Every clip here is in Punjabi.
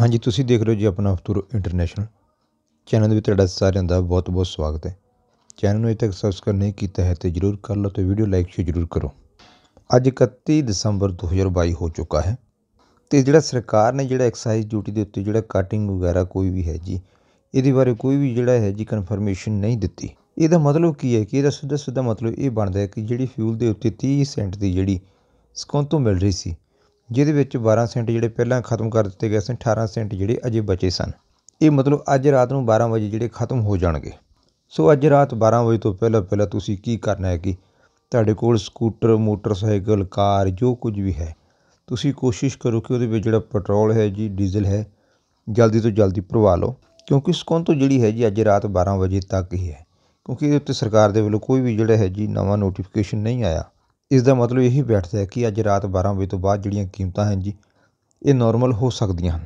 ਹਾਂਜੀ ਤੁਸੀਂ ਦੇਖ ਰਹੇ ਹੋ ਜੀ ਆਪਣਾ ਅਫਤੂਰ ਇੰਟਰਨੈਸ਼ਨਲ ਚੈਨਲ ਦੇ ਵਿੱਚ ਤੁਹਾਡਾ ਸਾਰਿਆਂ ਦਾ ਬਹੁਤ-ਬਹੁਤ ਸਵਾਗਤ ਹੈ ਚੈਨਲ ਨੂੰ ਅਜੇ ਤੱਕ ਸਬਸਕ੍ਰਾਈਬ ਨਹੀਂ ਕੀਤਾ ਹੈ ਤੇ ਜਰੂਰ ਕਰ ਲਓ ਤੇ ਵੀਡੀਓ ਲਾਈਕ ਸ਼ੇਅਰ ਜਰੂਰ ਕਰੋ ਅੱਜ 31 ਦਸੰਬਰ 2022 ਹੋ ਚੁੱਕਾ ਹੈ ਤੇ ਜਿਹੜਾ ਸਰਕਾਰ ਨੇ ਜਿਹੜਾ ਐਕਸਾਈਜ਼ ਡਿਊਟੀ ਦੇ ਉੱਤੇ ਜਿਹੜਾ ਕਟਿੰਗ ਵਗੈਰਾ ਕੋਈ ਵੀ ਹੈ ਜੀ ਇਹਦੇ ਬਾਰੇ ਕੋਈ ਵੀ ਜਿਹੜਾ ਹੈ ਜੀ ਕਨਫਰਮੇਸ਼ਨ ਨਹੀਂ ਦਿੱਤੀ ਇਹਦਾ ਮਤਲਬ ਕੀ ਹੈ ਕਿ ਇਹਦਾ ਸਿੱਧਾ ਸਿੱਧਾ ਮਤਲਬ ਇਹ ਬਣਦਾ ਹੈ ਕਿ ਜਿਹੜੀ ਫਿਊਲ ਦੇ ਉੱਤੇ 30 ਸੈਂਟ ਦੀ ਜਿਹੜੀ ਤੋਂ ਮਿਲ ਰਹੀ ਸੀ ਜਿਹਦੇ ਵਿੱਚ 12 ਸੈਂਟ ਜਿਹੜੇ ਪਹਿਲਾਂ ਖਤਮ ਕਰ ਦਿੱਤੇ ਗਏ ਸਨ 18 ਸੈਂਟ ਜਿਹੜੇ ਅਜੇ ਬਚੇ ਸਨ ਇਹ ਮਤਲਬ ਅੱਜ ਰਾਤ ਨੂੰ 12 ਵਜੇ ਜਿਹੜੇ ਖਤਮ ਹੋ ਜਾਣਗੇ ਸੋ ਅੱਜ ਰਾਤ 12 ਵਜੇ ਤੋਂ ਪਹਿਲਾਂ ਪਹਿਲਾਂ ਤੁਸੀਂ ਕੀ ਕਰਨਾ ਹੈ ਕਿ ਤੁਹਾਡੇ ਕੋਲ ਸਕੂਟਰ ਮੋਟਰਸਾਈਕਲ ਕਾਰ ਜੋ ਕੁਝ ਵੀ ਹੈ ਤੁਸੀਂ ਕੋਸ਼ਿਸ਼ ਕਰੋ ਕਿ ਉਹਦੇ ਵਿੱਚ ਜਿਹੜਾ ਪੈਟਰੋਲ ਹੈ ਜੀ ਡੀਜ਼ਲ ਹੈ ਜਲਦੀ ਤੋਂ ਜਲਦੀ ਭਰਵਾ ਲਓ ਕਿਉਂਕਿ ਸਕੋਨ ਤੋਂ ਜਿਹੜੀ ਹੈ ਜੀ ਅੱਜ ਰਾਤ 12 ਵਜੇ ਤੱਕ ਹੀ ਹੈ ਕਿਉਂਕਿ ਇਹਦੇ ਉੱਤੇ ਸਰਕਾਰ ਦੇ ਵੱਲੋਂ ਕੋਈ ਵੀ ਜਿਹੜਾ ਹੈ ਜੀ ਨਵਾਂ ਨੋਟੀਫਿਕੇਸ਼ਨ ਨਹੀਂ ਆਇਆ ਇਸ ਦਾ ਮਤਲਬ ਇਹੀ ਬੈਠਦਾ ਹੈ ਕਿ ਅੱਜ ਰਾਤ 12 ਵਜੇ ਤੋਂ ਬਾਅਦ ਜਿਹੜੀਆਂ ਕੀਮਤਾਂ ਹਨ ਜੀ ਇਹ ਨਾਰਮਲ ਹੋ ਸਕਦੀਆਂ ਹਨ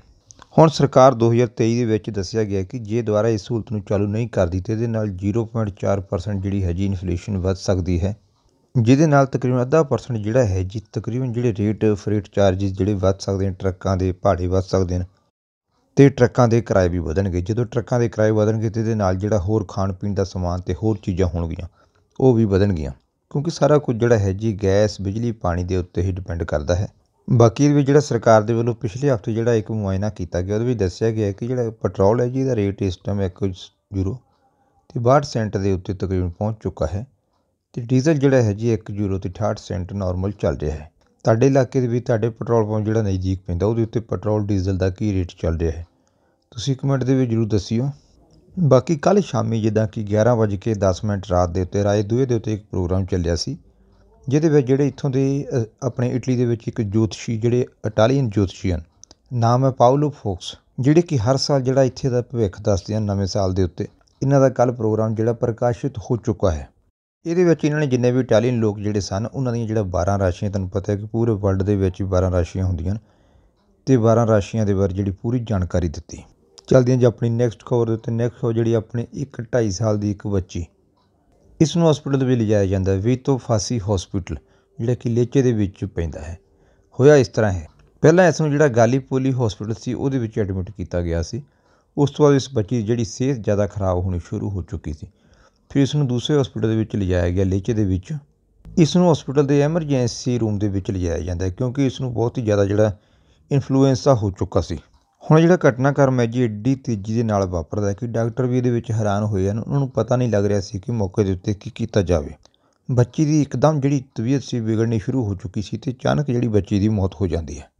ਹੁਣ ਸਰਕਾਰ 2023 ਦੇ ਵਿੱਚ ਦੱਸਿਆ ਗਿਆ ਕਿ ਜੇ ਦੁਬਾਰਾ ਇਸ ਸਹੂਲਤ ਨੂੰ ਚਾਲੂ ਨਹੀਂ ਕਰ ਦਿੱਤੇ ਤੇ ਨਾਲ 0.4% ਜਿਹੜੀ ਹੈ ਜੀ ਇਨਫਲੇਸ਼ਨ ਵੱਧ ਸਕਦੀ ਹੈ ਜਿਹਦੇ ਨਾਲ ਤਕਰੀਬਨ ਅੱਧਾ ਪਰਸੈਂਟ ਜਿਹੜਾ ਹੈ ਜੀ ਤਕਰੀਬਨ ਜਿਹੜੇ ਰੇਟ ਫਰੇਟ ਚਾਰजेस ਜਿਹੜੇ ਵੱਧ ਸਕਦੇ ਨੇ ਟਰੱਕਾਂ ਦੇ ਭਾੜੇ ਵੱਧ ਸਕਦੇ ਨੇ ਤੇ ਟਰੱਕਾਂ ਦੇ ਕਿਰਾਏ ਵੀ ਵਧਣਗੇ ਜਦੋਂ ਟਰੱਕਾਂ ਦੇ ਕਿਰਾਏ ਵਧਣਗੇ ਤੇ ਦੇ ਨਾਲ ਜਿਹੜਾ ਹੋਰ ਖਾਣ ਪੀਣ ਦਾ ਸਮਾਨ ਤੇ ਹੋਰ ਚੀਜ਼ਾਂ ਹੋਣਗੀਆਂ ਉਹ ਵੀ ਵਧਣਗੀਆਂ ਕਿਉਂਕਿ ਸਾਰਾ ਕੁਝ ਜਿਹੜਾ ਹੈ ਜੀ ਗੈਸ ਬਿਜਲੀ ਪਾਣੀ ਦੇ ਉੱਤੇ ਹੀ ਡਿਪੈਂਡ ਕਰਦਾ ਹੈ ਬਾਕੀ ਵੀ ਜਿਹੜਾ ਸਰਕਾਰ ਦੇ ਵੱਲੋਂ ਪਿਛਲੇ ਹਫਤੇ ਜਿਹੜਾ ਇੱਕ ਮੁਆਇਨਾ ਕੀਤਾ ਗਿਆ ਉਹਦੇ ਵਿੱਚ ਦੱਸਿਆ ਗਿਆ ਕਿ ਜਿਹੜਾ ਪੈਟਰੋਲ ਹੈ ਜੀ ਦਾ ਰੇਟ ਇਸ ਟਾਈਮ 1 ਯੂਰੋ ਤੇ 62 ਸੈਂਟ ਦੇ ਉੱਤੇ ਤਕਰੀਬਨ ਪਹੁੰਚ ਚੁੱਕਾ ਹੈ ਤੇ ਡੀਜ਼ਲ ਜਿਹੜਾ ਹੈ ਜੀ 1 ਯੂਰੋ ਤੇ 68 ਸੈਂਟ ਨਾਰਮਲ ਚੱਲ ਰਿਹਾ ਹੈ ਤੁਹਾਡੇ ਇਲਾਕੇ ਦੇ ਵਿੱਚ ਤੁਹਾਡੇ ਪੈਟਰੋਲ ਪੰਪ ਜਿਹੜਾ ਨਜ਼ਦੀਕ ਪੈਂਦਾ ਉਹਦੇ ਉੱਤੇ ਪੈਟਰੋਲ ਡੀਜ਼ਲ ਦਾ ਕੀ ਰੇਟ ਚੱਲ ਰਿਹਾ ਹੈ ਤੁਸੀਂ ਕਮੈਂਟ ਦੇ ਵਿੱਚ ਜਰੂਰ ਦੱਸਿਓ ਬਾਕੀ ਕੱਲ ਸ਼ਾਮੀ ਜਿੱਦਾਂ ਕਿ ਵਜੇ 10 ਮਿੰਟ ਰਾਤ ਦੇ ਉੱਤੇ ਰਾਏ ਦੂਏ ਦੇ ਉੱਤੇ ਇੱਕ ਪ੍ਰੋਗਰਾਮ ਚੱਲਿਆ ਸੀ ਜਿਹਦੇ ਵਿੱਚ ਜਿਹੜੇ ਇੱਥੋਂ ਦੇ ਆਪਣੇ ਇਟਲੀ ਦੇ ਵਿੱਚ ਇੱਕ ਜੋਤਸ਼ੀ ਜਿਹੜੇ ਇਟਾਲੀਅਨ ਜੋਤਸ਼ੀ ਹਨ ਨਾਮ ਹੈ ਪਾਉਲੋ ਫੋਕਸ ਜਿਹੜੇ ਕਿ ਹਰ ਸਾਲ ਜਿਹੜਾ ਇੱਥੇ ਦਾ ਭਵਿੱਖ ਦੱਸਦੇ ਹਨ ਨਵੇਂ ਸਾਲ ਦੇ ਉੱਤੇ ਇਹਨਾਂ ਦਾ ਕੱਲ ਪ੍ਰੋਗਰਾਮ ਜਿਹੜਾ ਪ੍ਰਕਾਸ਼ਿਤ ਹੋ ਚੁੱਕਾ ਹੈ ਇਹਦੇ ਵਿੱਚ ਇਹਨਾਂ ਨੇ ਜਿੰਨੇ ਵੀ ਇਟਾਲੀਅਨ ਲੋਕ ਜਿਹੜੇ ਸਨ ਉਹਨਾਂ ਦੀਆਂ ਜਿਹੜਾ 12 ਰਾਸ਼ੀਆਂ ਤੁਹਾਨੂੰ ਪਤਾ ਹੈ ਕਿ ਪੂਰੇ ਵਰਲਡ ਦੇ ਵਿੱਚ 12 ਰਾਸ਼ੀਆਂ ਹੁੰਦੀਆਂ ਤੇ 12 ਰਾਸ਼ੀਆਂ ਦੇ ਬਾਰੇ ਜਿਹੜੀ ਪੂਰੀ ਜਾਣਕਾਰੀ ਦਿੱਤੀ ਚਲਦੀ ਹਾਂ ਜੀ ਆਪਣੀ ਨੈਕਸਟ ਖਬਰ ਦੇ ਉੱਤੇ ਨੈਕਸਟ ਹੋ ਜਿਹੜੀ ਆਪਣੀ 1 2.5 ਸਾਲ ਦੀ ਇੱਕ ਬੱਚੀ ਇਸ ਨੂੰ ਹਸਪੀਟਲ ਦੇ ਵਿੱਚ ਲਿਜਾਇਆ ਜਾਂਦਾ ਵੀ ਤੋਂ ਫਾਸੀ ਹਸਪੀਟਲ ਜਿਹੜਾ ਕਿ ਲੇਚੇ ਦੇ ਵਿੱਚ ਪੈਂਦਾ ਹੈ ਹੋਇਆ ਇਸ ਤਰ੍ਹਾਂ ਹੈ ਪਹਿਲਾਂ ਇਸ ਨੂੰ ਜਿਹੜਾ ਗਾਲੀਪੋਲੀ ਹਸਪੀਟਲ ਸੀ ਉਹਦੇ ਵਿੱਚ ਐਡਮਿਟ ਕੀਤਾ ਗਿਆ ਸੀ ਉਸ ਤੋਂ ਬਾਅਦ ਇਸ ਬੱਚੀ ਦੀ ਜਿਹੜੀ ਸਿਹਤ ਜ਼ਿਆਦਾ ਖਰਾਬ ਹੋਣੀ ਸ਼ੁਰੂ ਹੋ ਚੁੱਕੀ ਸੀ ਫਿਰ ਇਸ ਨੂੰ ਦੂਸਰੇ ਹਸਪੀਟਲ ਦੇ ਵਿੱਚ ਲਿਜਾਇਆ ਗਿਆ ਲੇਚੇ ਦੇ ਵਿੱਚ ਇਸ ਨੂੰ ਹਸਪੀਟਲ ਦੇ ਐਮਰਜੈਂਸੀ ਰੂਮ ਦੇ ਵਿੱਚ ਲਿਜਾਇਆ ਜਾਂਦਾ ਕਿਉਂਕਿ ਇਸ ਨੂੰ ਬਹੁਤ ਹੀ ਜ਼ਿਆਦਾ ਜਿਹੜਾ ਇਨਫਲੂਐਂਸਾ ਹੋ ਚੁੱਕਾ ਸੀ ਹੁਣ ਜਿਹੜਾ ਘਟਨਾਕ੍ਰਮ ਹੈ ਜੀ ਏਡੀ ਤੇਜ਼ੀ ਦੇ ਨਾਲ ਵਾਪਰਦਾ ਕਿ ਡਾਕਟਰ ਵੀ ਇਹਦੇ ਵਿੱਚ ਹੈਰਾਨ ਹੋਏ ਹਨ ਉਹਨਾਂ ਨੂੰ ਪਤਾ ਨਹੀਂ ਲੱਗ ਰਿਹਾ ਸੀ ਕਿ ਮੌਕੇ ਦੇ ਉੱਤੇ ਕੀ ਕੀਤਾ ਜਾਵੇ ਬੱਚੀ ਦੀ ਇੱਕਦਮ ਜਿਹੜੀ ਤਬੀਅਤ ਸੀ ਵਿਗੜਨੀ ਸ਼ੁਰੂ ਹੋ ਚੁੱਕੀ ਸੀ ਤੇ ਅਚਾਨਕ ਜਿਹੜੀ ਬੱਚੀ ਦੀ ਮੌਤ ਹੋ ਜਾਂਦੀ ਹੈ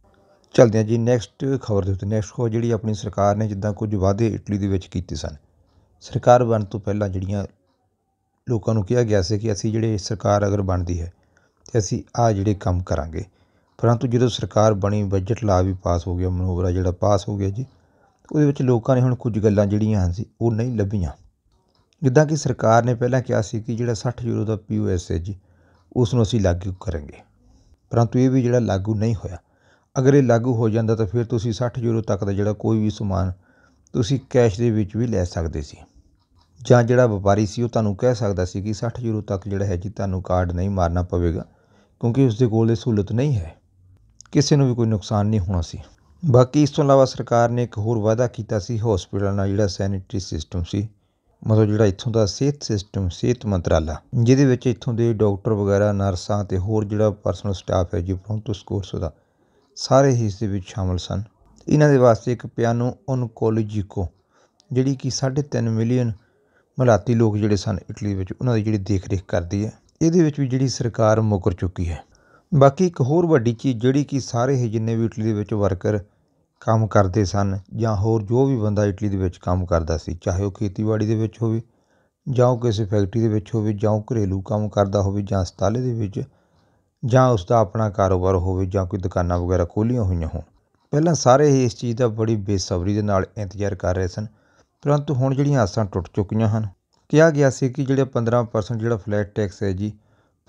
ਚਲਦੇ ਹਾਂ ਜੀ ਨੈਕਸਟ ਖਬਰ ਦੇ ਉੱਤੇ ਨੈਕਸਟ ਖਬਰ ਜਿਹੜੀ ਆਪਣੀ ਸਰਕਾਰ ਨੇ ਜਿੱਦਾਂ ਕੁਝ ਵਾਅਦੇ ਇਟਲੀ ਦੇ ਵਿੱਚ ਕੀਤੇ ਸਨ ਸਰਕਾਰ ਬਣ ਤੋਂ ਪਹਿਲਾਂ ਜਿਹੜੀਆਂ ਲੋਕਾਂ ਨੂੰ ਕਿਹਾ ਗਿਆ ਸੀ ਕਿ ਅਸੀਂ ਜਿਹੜੇ ਸਰਕਾਰ ਅਗਰ ਬਣਦੀ ਹੈ ਤੇ ਅਸੀਂ ਆ ਜਿਹੜੇ ਕੰਮ ਕਰਾਂਗੇ ਪਰੰਤੂ ਜਦੋਂ ਸਰਕਾਰ ਬਣੀ ਬਜਟ ਲਾ ਵੀ ਪਾਸ ਹੋ ਗਿਆ ਮਨੋਵਰਾ ਜਿਹੜਾ ਪਾਸ ਹੋ ਗਿਆ ਜੀ ਉਹਦੇ ਵਿੱਚ ਲੋਕਾਂ ਨੇ ਹੁਣ ਕੁਝ ਗੱਲਾਂ ਜਿਹੜੀਆਂ ਹਨ ਸੀ ਉਹ ਨਹੀਂ ਲੱਭੀਆਂ ਜਿੱਦਾਂ ਕਿ ਸਰਕਾਰ ਨੇ ਪਹਿਲਾਂ ਕਿਹਾ ਸੀ ਕਿ ਜਿਹੜਾ 60 ਯੂਰੋ ਦਾ ਪੀਓਐਸ ਹੈ ਜੀ ਉਸ ਨੂੰ ਅਸੀਂ ਲਾਗੂ ਕਰਾਂਗੇ ਪਰੰਤੂ ਇਹ ਵੀ ਜਿਹੜਾ ਲਾਗੂ ਨਹੀਂ ਹੋਇਆ ਅਗਰ ਇਹ ਲਾਗੂ ਹੋ ਜਾਂਦਾ ਤਾਂ ਫਿਰ ਤੁਸੀਂ 60 ਯੂਰੋ ਤੱਕ ਦਾ ਜਿਹੜਾ ਕੋਈ ਵੀ ਸਮਾਨ ਤੁਸੀਂ ਕੈਸ਼ ਦੇ ਵਿੱਚ ਵੀ ਲੈ ਸਕਦੇ ਸੀ ਜਾਂ ਜਿਹੜਾ ਵਪਾਰੀ ਸੀ ਉਹ ਤੁਹਾਨੂੰ ਕਹਿ ਸਕਦਾ ਸੀ ਕਿ 60 ਯੂਰੋ ਤੱਕ ਜਿਹੜਾ ਹੈ ਜੀ ਤੁਹਾਨੂੰ ਕਾਰਡ ਨਹੀਂ ਮਾਰਨਾ ਪਵੇਗਾ ਕਿਉਂਕਿ ਉਸ ਦੇ ਕੋਲ ਇਹ ਸਹੂਲਤ ਨਹੀਂ ਹੈ ਕਿਸੇ ਨੂੰ ਵੀ ਕੋਈ ਨੁਕਸਾਨ ਨਹੀਂ ਹੋਣਾ ਸੀ ਬਾਕੀ ਇਸ ਤੋਂ ਇਲਾਵਾ ਸਰਕਾਰ ਨੇ ਇੱਕ ਹੋਰ ਵਾਅਦਾ ਕੀਤਾ ਸੀ ਹਸਪੀਟਲਾਂ ਨਾਲ ਜਿਹੜਾ ਸੈਨੀਟਰੀ ਸਿਸਟਮ ਸੀ ਮਤਲਬ ਜਿਹੜਾ ਇੱਥੋਂ ਦਾ ਸਿਹਤ ਸਿਸਟਮ ਸਿਹਤ ਮੰਤਰਾਲਾ ਜਿਹਦੇ ਵਿੱਚ ਇੱਥੋਂ ਦੇ ਡਾਕਟਰ ਵਗੈਰਾ ਨਰਸਾਂ ਤੇ ਹੋਰ ਜਿਹੜਾ ਪਰਸਨਲ ਸਟਾਫ ਹੈ ਜੀ ਪ੍ਰੋਂਟੋ ਸਕੋਰਸ ਦਾ ਸਾਰੇ ਹੀ ਇਸ ਦੇ ਵਿੱਚ ਸ਼ਾਮਲ ਸਨ ਇਹਨਾਂ ਦੇ ਵਾਸਤੇ ਇੱਕ ਪਿਆਨੋ ਓਨਕੋਲੋਜੀ ਕੋ ਜਿਹੜੀ ਕਿ 3.5 ਮਿਲੀਅਨ ਮਲਾਤੀ ਲੋਕ ਜਿਹੜੇ ਸਨ ਇਟਲੀ ਵਿੱਚ ਉਹਨਾਂ ਦੀ ਜਿਹੜੀ ਦੇਖ ਰੇਖ ਕਰਦੀ ਹੈ ਇਹਦੇ ਵਿੱਚ ਵੀ ਜਿਹੜੀ ਸਰਕਾਰ ਮੁਕਰ ਚੁੱਕੀ ਹੈ ਬਾਕੀ ਇੱਕ ਹੋਰ ਵੱਡੀ ਚੀਜ਼ ਜਿਹੜੀ ਕਿ ਸਾਰੇ ਹੀ ਜਿੰਨੇ ਵੀ ਇਟਲੀ ਦੇ ਵਿੱਚ ਵਰਕਰ ਕੰਮ ਕਰਦੇ ਸਨ ਜਾਂ ਹੋਰ ਜੋ ਵੀ ਬੰਦਾ ਇਟਲੀ ਦੇ ਵਿੱਚ ਕੰਮ ਕਰਦਾ ਸੀ ਚਾਹੇ ਉਹ ਖੇਤੀਬਾੜੀ ਦੇ ਵਿੱਚ ਹੋਵੇ ਜਾਂ ਉਹ ਕਿਸੇ ਫੈਕਟਰੀ ਦੇ ਵਿੱਚ ਹੋਵੇ ਜਾਂ ਉਹ ਘਰੇਲੂ ਕੰਮ ਕਰਦਾ ਹੋਵੇ ਜਾਂ ਸਤਾਲੇ ਦੇ ਵਿੱਚ ਜਾਂ ਉਸ ਦਾ ਆਪਣਾ ਕਾਰੋਬਾਰ ਹੋਵੇ ਜਾਂ ਕੋਈ ਦੁਕਾਨਾਂ ਵਗੈਰਾ ਖੋਲੀਆਂ ਹੋਈਆਂ ਹੋਣ ਪਹਿਲਾਂ ਸਾਰੇ ਹੀ ਇਸ ਚੀਜ਼ ਦਾ ਬੜੀ ਬੇਸਬਰੀ ਦੇ ਨਾਲ ਇੰਤਜ਼ਾਰ ਕਰ ਰਹੇ ਸਨ ਪਰੰਤੂ ਹੁਣ ਜਿਹੜੀਆਂ ਆਸਾਂ ਟੁੱਟ ਚੁੱਕੀਆਂ ਹਨ ਕਿਹਾ ਗਿਆ ਸੀ ਕਿ ਜਿਹੜਾ 15% ਜਿਹੜਾ ਫਲੈਟ ਟੈਕਸ ਹੈ ਜੀ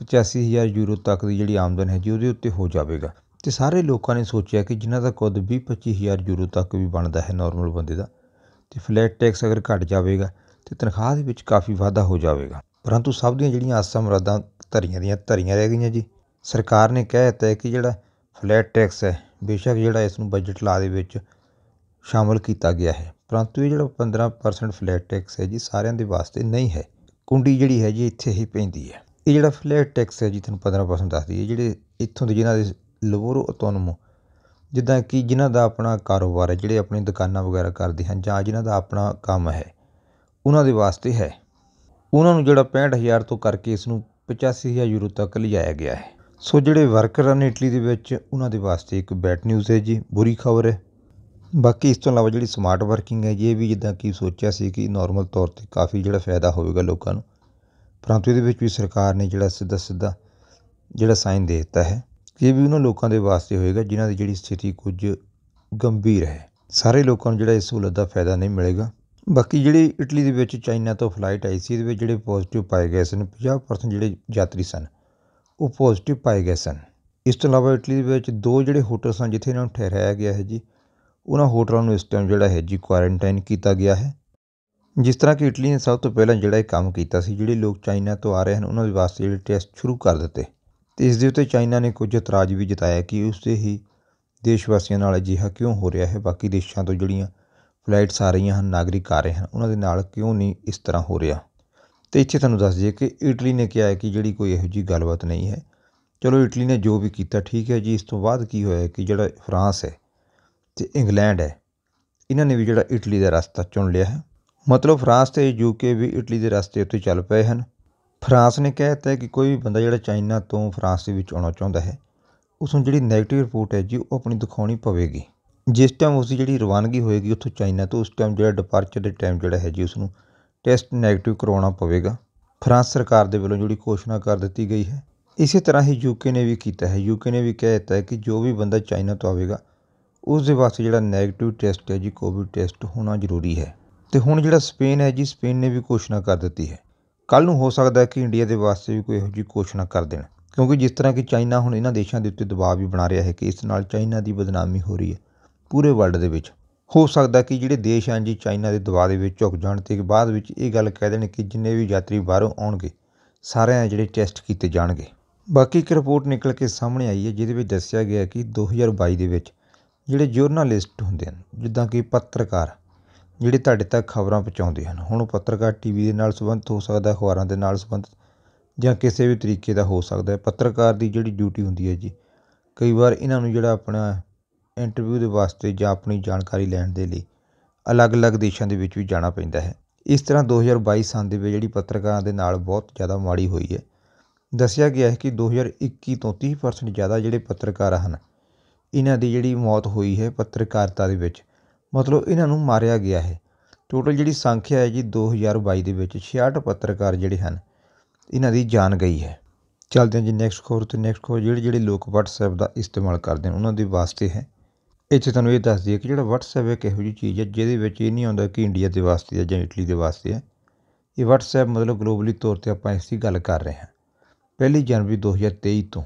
ਪਚਾਸੀ ਹਜ਼ਾਰ ਯੂਰੋ ਤੱਕ ਦੀ ਜਿਹੜੀ ਆਮਦਨ ਹੈ ਜੀ ਉਹਦੇ ਉੱਤੇ ਹੋ ਜਾਵੇਗਾ ਅਤੇ ਸਾਰੇ ਲੋਕਾਂ ਨੇ ਸੋਚਿਆ ਕਿ ਜਿਨ੍ਹਾਂ ਦਾ ਕੁੱਦ ਵੀਹ ਪੱਚੀ ਹਜ਼ਾਰ ਯੂਰੋ ਤੱਕ ਵੀ ਬਣਦਾ ਹੈ ਨੋਰਮਲ ਬੰਦੇ ਦਾ ਅਤੇ ਫਲੈਟ ਟੈਕਸ ਅਗਰ ਘਟ ਜਾਵੇਗਾ ਤੇ ਤਨਖਾਹ ਦੇ ਵਿੱਚ ਕਾਫੀ ਵਾਧਾ ਹੋ ਜਾਵੇਗਾ ਪਰੰਤੂ ਸਭ ਦੀਆਂ ਜਿਹੜੀਆਂ ਆਸਾਂ ਮੁਰਾਦਾਂ ਧਰੀਆਂ ਦੀਆਂ ਧਰੀਆਂ ਰਹਿ ਗਈਆਂ ਜੀ ਸਰਕਾਰ ਨੇ ਕਹਿ ਦਿੱਤਾ ਹੈ ਕਿ ਜਿਹੜਾ ਫਲੈਟ ਟੈਕਸ ਹੈ ਬੇਸ਼ੱਕ ਜਿਹੜਾ ਇਸ ਨੂੰ ਬਜਟ ਲਾ ਦੇ ਵਿੱਚ ਸ਼ਾਮਲ ਕੀਤਾ ਗਿਆ ਹੈ ਪਰੰਤੂ ਇਹ ਜਿਹੜਾ 15% ਫਲੈਟ ਟੈਕਸ ਹੈ ਜੀ ਸਾਰਿਆਂ ਦੇ ਵਾਸਤੇ ਨਹੀਂ ਹੈ ਕੁੰਡੀ ਜਿਹੜੀ ਹੈ ਜੀ ਇੱਥੇ ਹੀ ਪੈਂਦੀ ਹੈ ਇਹ ਜਿਹੜਾ ਫਲੈਟ ਟੈਕਸ ਹੈ ਜੀ ਤੁਹਾਨੂੰ ਪੰਦਰਾਂ ਪਰਸੈਂਟ ਦੱਸ ਦਈਏ ਜਿਹੜੇ ਇੱਥੋਂ ਦੇ ਜਿਹਨਾਂ ਦੇ ਲਬੋਰੋ ਅਤੋਨਮੋ ਜਿੱਦਾਂ ਕਿ ਜਿਨ੍ਹਾਂ ਦਾ ਆਪਣਾ ਕਾਰੋਬਾਰ ਹੈ ਜਿਹੜੇ ਆਪਣੀ ਦੁਕਾਨਾਂ ਵਗੈਰਾ ਕਰਦੇ ਹਨ ਜਾਂ ਜਿਨ੍ਹਾਂ ਦਾ ਆਪਣਾ ਕੰਮ ਹੈ ਉਹਨਾਂ ਦੇ ਵਾਸਤੇ ਹੈ ਉਹਨਾਂ ਨੂੰ ਜਿਹੜਾ ਪੈਂਹਠ ਹਜ਼ਾਰ ਤੋਂ ਕਰਕੇ ਇਸ ਨੂੰ ਪਚਾਸੀ ਹਜ਼ਾਰ ਯੂਰੋ ਤੱਕ ਲਿਆਇਆ ਗਿਆ ਹੈ ਸੋ ਜਿਹੜੇ ਵਰਕਰ ਹਨ ਇਟਲੀ ਦੇ ਵਿੱਚ ਉਹਨਾਂ ਦੇ ਵਾਸਤੇ ਇੱਕ ਬੈਡ ਨਿਊਜ਼ ਹੈ ਜੀ ਬੁਰੀ ਖਬਰ ਹੈ ਬਾਕੀ ਇਸ ਤੋਂ ਇਲਾਵਾ ਜਿਹੜੀ ਸਮਾਰਟ ਵਰਕਿੰਗ ਹੈ ਜੀ ਇਹ ਵੀ ਜਿੱਦਾਂ ਕਿ ਸੋਚਿਆ ਸੀ ਕਿ ਨਾਰਮਲ ਤੌਰ ਤੇ ਕਾਫੀ ਜਿਹੜਾ ਫਾਇਦਾ ਹੋਵੇਗਾ ਲੋਕਾਂ ਨੂੰ ਪਰੰਤੂ ਇਹਦੇ ਵਿੱਚ ਵੀ ਸਰਕਾਰ ਨੇ ਜਿਹੜਾ ਸਿੱਧਾ ਸਿੱਧਾ ਜਿਹੜਾ ਸਾਈਨ ਦੇ ਦਿੱਤਾ ਹੈ ਇਹ ਵੀ ਉਹਨਾਂ ਲੋਕਾਂ ਦੇ ਵਾਸਤੇ ਹੋਏਗਾ ਜਿਨ੍ਹਾਂ ਦੀ ਜਿਹੜੀ ਸਥਿਤੀ ਕੁਝ ਗੰਭੀਰ ਹੈ ਸਾਰੇ ਲੋਕਾਂ ਨੂੰ ਜਿਹੜਾ ਇਸ ਸਹੂਲਤ ਦਾ ਫਾਇਦਾ ਨਹੀਂ ਮਿਲੇਗਾ ਬਾਕੀ ਜਿਹੜੀ ਇਟਲੀ ਦੇ ਵਿੱਚ ਚਾਈਨਾ ਤੋਂ ਫਲਾਈਟ ਆਈ ਸੀ ਇਹਦੇ ਵਿੱਚ ਜਿਹੜੇ ਪੋਜ਼ਿਟਿਵ ਪਾਏ ਗਏ ਸਨ 50% ਜਿਹੜੇ ਯਾਤਰੀ ਸਨ ਉਹ ਪੋਜ਼ਿਟਿਵ ਪਾਏ ਗਏ ਸਨ ਇਸ ਤੋਂ ਇਲਾਵਾ ਇਟਲੀ ਦੇ ਵਿੱਚ ਦੋ ਜਿਹੜੇ ਹੋਟਲ ਸਨ ਜਿੱਥੇ ਇਹਨਾਂ ਨੂੰ ਠਹਿਰਾਇਆ ਗਿਆ ਹੈ ਜੀ ਉਹਨਾਂ ਹੋਟਲਾਂ ਨੂੰ ਇਸ ਟਾਈਮ ਜਿਹੜਾ ਹੈ ਜੀ ਕੁਆਰੰਟਾਈਨ ਕੀਤਾ ਗਿਆ ਹੈ ਜਿਸ ਤਰ੍ਹਾਂ ਕਿ ਇਟਲੀ ਨੇ ਸਭ ਤੋਂ ਪਹਿਲਾਂ ਜਿਹੜਾ ਇਹ ਕੰਮ ਕੀਤਾ ਸੀ ਜਿਹੜੇ ਲੋਕ ਚਾਈਨਾ ਤੋਂ ਆ ਰਹੇ ਹਨ ਉਹਨਾਂ ਦੇ ਵਾਸਤੇ ਜਿਹੜੇ ਟੈਸਟ ਸ਼ੁਰੂ ਕਰ ਦਿੱਤੇ ਤੇ ਇਸ ਦੇ ਉੱਤੇ ਚਾਈਨਾ ਨੇ ਕੁਝ ਇਤਰਾਜ਼ ਵੀ ਜਤਾਇਆ ਕਿ ਉਸ ਦੇ ਹੀ ਦੇਸ਼ ਵਾਸੀਆਂ ਨਾਲ ਅਜਿਹਾ ਕਿਉਂ ਹੋ ਰਿਹਾ ਹੈ ਬਾਕੀ ਦੇਸ਼ਾਂ ਤੋਂ ਜਿਹੜੀਆਂ ਫਲਾਈਟਸ ਆ ਰਹੀਆਂ ਹਨ ਨਾਗਰਿਕ ਆ ਰਹੇ ਹਨ ਉਹਨਾਂ ਦੇ ਨਾਲ ਕਿਉਂ ਨਹੀਂ ਇਸ ਤਰ੍ਹਾਂ ਹੋ ਰਿਹਾ ਤੇ ਇੱਥੇ ਤੁਹਾਨੂੰ ਦੱਸ ਦਈਏ ਕਿ ਇਟਲੀ ਨੇ ਕਿਹਾ ਹੈ ਕਿ ਜਿਹੜੀ ਕੋਈ ਇਹੋ ਜੀ ਗੱਲਬਾਤ ਨਹੀਂ ਹੈ ਚਲੋ ਇਟਲੀ ਨੇ ਜੋ ਵੀ ਕੀਤਾ ਠੀਕ ਹੈ ਜੀ ਇਸ ਤੋਂ ਬਾਅਦ ਕੀ ਹੋਇਆ ਕਿ ਜਿਹੜਾ ਫਰਾਂਸ ਹੈ ਤੇ ਇੰਗਲੈਂਡ ਹੈ ਇਹਨਾਂ ਨੇ ਵੀ ਜਿਹੜਾ ਇਟਲੀ ਦਾ ਰਸਤਾ ਚੁਣ ਲਿਆ ਹੈ ਮਤਲਬ ਫਰਾਂਸ ਤੇ ਯੂਕੇ ਵੀ ਇਟਲੀ ਦੇ ਰਸਤੇ ਉੱਤੇ ਚੱਲ ਪਏ ਹਨ ਫਰਾਂਸ ਨੇ ਕਹਿ ਦਿੱਤਾ ਕਿ ਕੋਈ ਵੀ ਬੰਦਾ ਜਿਹੜਾ ਚਾਈਨਾ ਤੋਂ ਫਰਾਂਸ ਦੇ ਵਿੱਚ ਆਉਣਾ ਚਾਹੁੰਦਾ ਹੈ ਉਸ ਨੂੰ ਜਿਹੜੀ ਨੈਗੇਟਿਵ ਰਿਪੋਰਟ ਹੈ ਜੀ ਉਹ ਆਪਣੀ ਦਿਖਾਉਣੀ ਪਵੇਗੀ ਜਿਸ ਟਾਈਮ ਉਸ ਦੀ ਜਿਹੜੀ ਰਵਾਨਗੀ ਹੋਏਗੀ ਉੱਥੋਂ ਚਾਈਨਾ ਤੋਂ ਉਸ ਟਾਈਮ ਜਿਹੜਾ ਡਿਪਾਰਚਰ ਦੇ ਟਾਈਮ ਜਿਹੜਾ ਹੈ ਜੀ ਉਸ ਨੂੰ ਟੈਸਟ ਨੈਗੇਟਿਵ ਕਰਾਉਣਾ ਪਵੇਗਾ ਫਰਾਂਸ ਸਰਕਾਰ ਦੇ ਵੱਲੋਂ ਜਿਹੜੀ ਘੋਸ਼ਣਾ ਕਰ ਦਿੱਤੀ ਗਈ ਹੈ ਇਸੇ ਤਰ੍ਹਾਂ ਹੀ ਯੂਕੇ ਨੇ ਵੀ ਕੀਤਾ ਹੈ ਯੂਕੇ ਨੇ ਵੀ ਕਹਿ ਦਿੱਤਾ ਹੈ ਕਿ ਜੋ ਵੀ ਬੰਦਾ ਚਾਈਨਾ ਤੋਂ ਆਵੇਗਾ ਉਸ ਦੇ ਵਾਸਤੇ ਜਿਹੜਾ ਨੈਗੇਟਿਵ ਟੈਸਟ ਹੈ ਜੀ ਕੋਵਿਡ ਟੈਸਟ ਹੋਣਾ ਜ਼ਰੂਰੀ ਹੈ ਤੇ ਹੁਣ ਜਿਹੜਾ ਸਪੇਨ ਹੈ ਜੀ ਸਪੇਨ ਨੇ ਵੀ ਘੋਸ਼ਣਾ ਕਰ ਦਿੱਤੀ ਹੈ ਕੱਲ ਨੂੰ ਹੋ ਸਕਦਾ ਹੈ ਕਿ ਇੰਡੀਆ ਦੇ ਵਾਸਤੇ ਵੀ ਕੋਈ ਇਹੋ ਜਿਹੀ ਘੋਸ਼ਣਾ ਕਰ ਦੇਣ ਕਿਉਂਕਿ ਜਿਸ ਤਰ੍ਹਾਂ ਕਿ ਚਾਈਨਾ ਹੁਣ ਇਹਨਾਂ ਦੇਸ਼ਾਂ ਦੇ ਉੱਤੇ ਦਬਾਅ ਵੀ ਬਣਾ ਰਿਹਾ ਹੈ ਕਿ ਇਸ ਨਾਲ ਚਾਈਨਾ ਦੀ ਬਦਨਾਮੀ ਹੋ ਰਹੀ ਹੈ ਪੂਰੇ ਵਰਲਡ ਦੇ ਵਿੱਚ ਹੋ ਸਕਦਾ ਕਿ ਜਿਹੜੇ ਦੇਸ਼ ਹਨ ਜੀ ਚਾਈਨਾ ਦੇ ਦਬਾਅ ਦੇ ਵਿੱਚ ਝੁਕ ਜਾਣ ਤੇ ਬਾਅਦ ਵਿੱਚ ਇਹ ਗੱਲ ਕਹਿ ਦੇਣ ਕਿ ਜਿੰਨੇ ਵੀ ਯਾਤਰੀ ਬਾਹਰੋਂ ਆਉਣਗੇ ਸਾਰਿਆਂ ਦੇ ਜਿਹੜੇ ਟੈਸਟ ਕੀਤੇ ਜਾਣਗੇ ਬਾਕੀ ਇੱਕ ਰਿਪੋਰਟ ਨਿਕਲ ਕੇ ਸਾਹਮਣੇ ਆਈ ਹੈ ਜਿਹਦੇ ਵਿੱਚ ਦੱਸਿਆ ਗਿਆ ਕਿ 2022 ਦੇ ਵਿੱਚ ਜਿਹੜੇ ਜਰਨਲਿਸਟ ਹੁੰਦੇ ਹਨ ਜਿੱਦਾਂ ਕਿ ਪੱਤਰਕਾਰ ਜਿਹੜੇ ਤੁਹਾਡੇ ਤੱਕ ਖਬਰਾਂ ਪਹੁੰਚਾਉਂਦੇ ਹਨ ਹੁਣ ਉਹ ਪੱਤਰਕਾਰ ਟੀ ਵੀ ਦੇ ਨਾਲ ਸੰਬੰਧ ਹੋ ਸਕਦਾ ਅਖਬਾਰਾਂ ਦੇ ਨਾਲ ਸੰਬੰਧ ਜਾਂ ਕਿਸੇ ਵੀ ਤਰੀਕੇ ਦਾ ਹੋ ਸਕਦਾ ਪੱਤਰਕਾਰ ਦੀ ਜਿਹੜੀ ਡਿਊਟੀ ਹੁੰਦੀ ਹੈ ਜੀ ਕਈ ਵਾਰ ਇਹਨਾਂ ਨੂੰ ਜਿਹੜਾ ਆਪਣਾ ਇੰਟਰਵਿਊ ਦੇ ਵਾਸਤੇ ਜਾਂ ਆਪਣੀ ਜਾਣਕਾਰੀ ਲੈਣ ਦੇ ਲਈ ਅਲੱਗ-ਅਲੱਗ ਦੇਸ਼ਾਂ ਦੇ ਵਿੱਚ ਵੀ ਜਾਣਾ ਪੈਂਦਾ ਹੈ ਇਸ ਤਰ੍ਹਾਂ 2022 ਸਾਲ ਦੇ ਵਿੱਚ ਜਿਹੜੀ ਪੱਤਰਕਾਰਾਂ ਦੇ ਨਾਲ ਬਹੁਤ ਜ਼ਿਆਦਾ ਮਾੜੀ ਹੋਈ ਹੈ ਦੱਸਿਆ ਗਿਆ ਹੈ ਕਿ 2021 ਤੋਂ 30% ਜ਼ਿਆਦਾ ਜਿਹੜੇ ਪੱਤਰਕਾਰ ਹਨ ਇਹਨਾਂ ਦੀ ਜਿਹੜੀ ਮੌਤ ਹੋਈ ਹੈ ਪੱਤਰਕਾਰਤਾ ਦੇ ਵਿੱਚ ਮਤਲਬ ਇਹਨਾਂ ਨੂੰ ਮਾਰਿਆ ਗਿਆ ਹੈ ਟੋਟਲ ਜਿਹੜੀ ਸੰਖਿਆ ਹੈ ਜੀ 2022 ਦੇ ਵਿੱਚ 66 ਪੱਤਰਕਾਰ ਜਿਹੜੇ ਹਨ ਇਹਨਾਂ ਦੀ ਜਾਨ ਗਈ ਹੈ ਚਲਦੇ ਹਾਂ ਜੀ ਨੈਕਸਟ ਖੋਰ ਤੇ ਨੈਕਸਟ ਖੋਰ ਜਿਹੜੇ ਜਿਹੜੇ ਲੋਕ WhatsApp ਦਾ ਇਸਤੇਮਾਲ ਕਰਦੇ ਨੇ ਉਹਨਾਂ ਦੇ ਵਾਸਤੇ ਹੈ ਇੱਥੇ ਤੁਹਾਨੂੰ ਇਹ ਦੱਸ ਦਈਏ ਕਿ ਜਿਹੜਾ WhatsApp ਇੱਕ ਇਹੋ ਜਿਹੀ ਚੀਜ਼ ਹੈ ਜਿਹਦੇ ਵਿੱਚ ਇਹ ਨਹੀਂ ਆਉਂਦਾ ਕਿ ਇੰਡੀਆ ਦੇ ਵਾਸਤੇ ਹੈ ਜਾਂ ਇਟਲੀ ਦੇ ਵਾਸਤੇ ਹੈ ਇਹ WhatsApp ਮਤਲਬ ਗਲੋਬਲੀ ਤੌਰ ਤੇ ਆਪਾਂ ਇਸ ਦੀ ਗੱਲ ਕਰ ਰਹੇ ਹਾਂ ਪਹਿਲੀ ਜਨਵਰੀ 2023 ਤੋਂ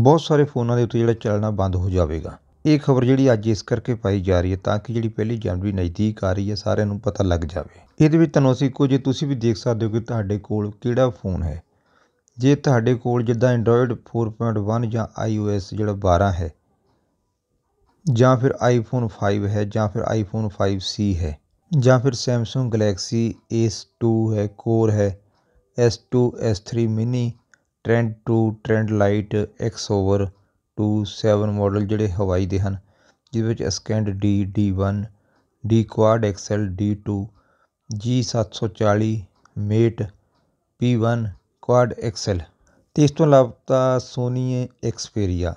ਬਹੁਤ ਸਾਰੇ ਫੋਨਾਂ ਦੇ ਉੱਤੇ ਜਿਹੜਾ ਚੱਲਣਾ ਬੰਦ ਹੋ ਜਾਵੇਗਾ ਇਹ ਖਬਰ ਜਿਹੜੀ ਅੱਜ ਇਸ ਕਰਕੇ ਪਾਈ ਜਾ ਰਹੀ ਹੈ ਤਾਂ ਕਿ ਜਿਹੜੀ ਪਹਿਲੀ ਜਨਵਰੀ ਨਜ਼ਦੀਕ ਆ ਰਹੀ ਹੈ ਸਾਰਿਆਂ ਨੂੰ ਪਤਾ ਲੱਗ ਜਾਵੇ ਇਹਦੇ ਵਿੱਚ ਤੁਹਾਨੂੰ ਅਸੀਂ ਕੁਝ ਤੁਸੀਂ ਵੀ ਦੇਖ ਸਕਦੇ ਹੋ ਕਿ ਤੁਹਾਡੇ ਕੋਲ ਕਿਹੜਾ ਫੋਨ ਹੈ ਜੇ ਤੁਹਾਡੇ ਕੋਲ ਜਿੱਦਾਂ ਐਂਡਰੋਇਡ 4.1 ਜਾਂ iOS ਜਿਹੜਾ 12 ਹੈ ਜਾਂ ਫਿਰ iPhone 5 ਹੈ ਜਾਂ ਫਿਰ iPhone 5C ਹੈ ਜਾਂ ਫਿਰ Samsung Galaxy S2 ਹੈ Core ਹੈ S2 S3 mini Trend 2 Trend Lite X over two seven model ਜਿਹੜੇ ਹਵਾਈ ਦੇ ਹਨ ਜਿਹਦੇ ਵਿੱਚ Ascend D D one D quad XL D two G ਸੱਤ ਸੌ ਚਾਲੀ Mate P one quad XL ਅਤੇ ਇਸ ਤੋਂ ਇਲਾਵਾ ਸੋਨੀ ਐਕਸਪੀਰੀਆ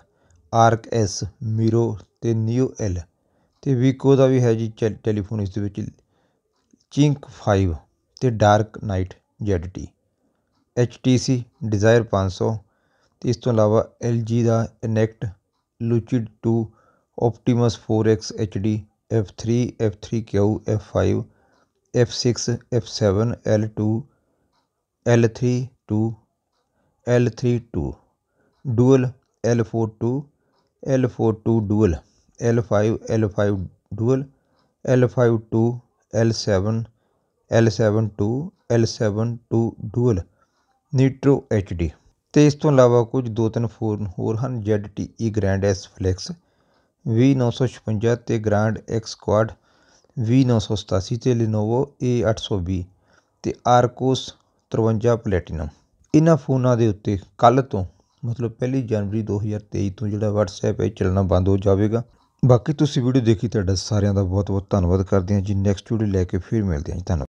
ਆਰਕ ਐਸ ਮੀਰੋ ਅਤੇ ਨਿਊ ਐਲ ਅਤੇ ਵੀਕੋ ਦਾ ਵੀ ਹੈ ਜੀ ਟੈਲੀਫੋਨ ਇਸ ਦੇ ਵਿੱਚ ਚਿੰਕ 5 ਅਤੇ Dark Knight Z T H T C Desire 500 ਅਤੇ ਇਸ ਤੋਂ ਇਲਾਵਾ ਐੱਲ ਜੀ ਦਾ Enact Lucid two Optimus four X H D F three F three Q F five F six F seven L two L three two L three two dual L four two L four two dual L five L five dual L five two L seven L seven two L seven to dual Nitro H D ਅਤੇ ਇਸ ਤੋਂ ਇਲਾਵਾ ਕੁਝ ਦੋ ਤਿੰਨ ਫੋਨ ਹੋਰ ਹਨ Z T E Grand S Flex ਵੀਹ ਨੌਂ ਸੌ ਛਪੰਜਾ ਅਤੇ ਗ੍ਰਾਂਡ ਐਕਸ ਕੁਆਡ ਵੀਹ ਨੌਂ ਸੌ ਸਤਾਸੀ ਅਤੇ ਲਿਨੋਵੋ ਏ ਅੱਠ ਸੌ ਵੀਹ ਅਤੇ ਆਰਕੋਸ ਤਰਵੰਜਾ ਪਲੈਟੀਨਮ ਇਹਨਾਂ ਫੋਨਾਂ ਦੇ ਉੱਤੇ ਕੱਲ੍ਹ ਤੋਂ ਮਤਲਬ ਪਹਿਲੀ ਜਨਵਰੀ ਦੋ ਹਜ਼ਾਰ ਤੇਈ ਤੋਂ ਜਿਹੜਾ ਵਟਸਐਪ ਹੈ ਚੱਲਣਾ ਬੰਦ ਹੋ ਜਾਵੇਗਾ ਬਾਕੀ ਤੁਸੀਂ ਵੀਡੀਓ ਦੇਖੀ ਤੁਹਾਡਾ ਸਾਰਿਆਂ ਦਾ ਬਹੁਤ ਬਹੁਤ ਧੰਨਵਾਦ ਕਰਦੇ ਹਾਂ ਜੀ ਨੈਕਸਟ ਵੀਡੀਓ ਲੈ ਕੇ ਫਿਰ ਮਿਲਦੇ ਹਾਂ ਜੀ ਧੰਨਵਾਦ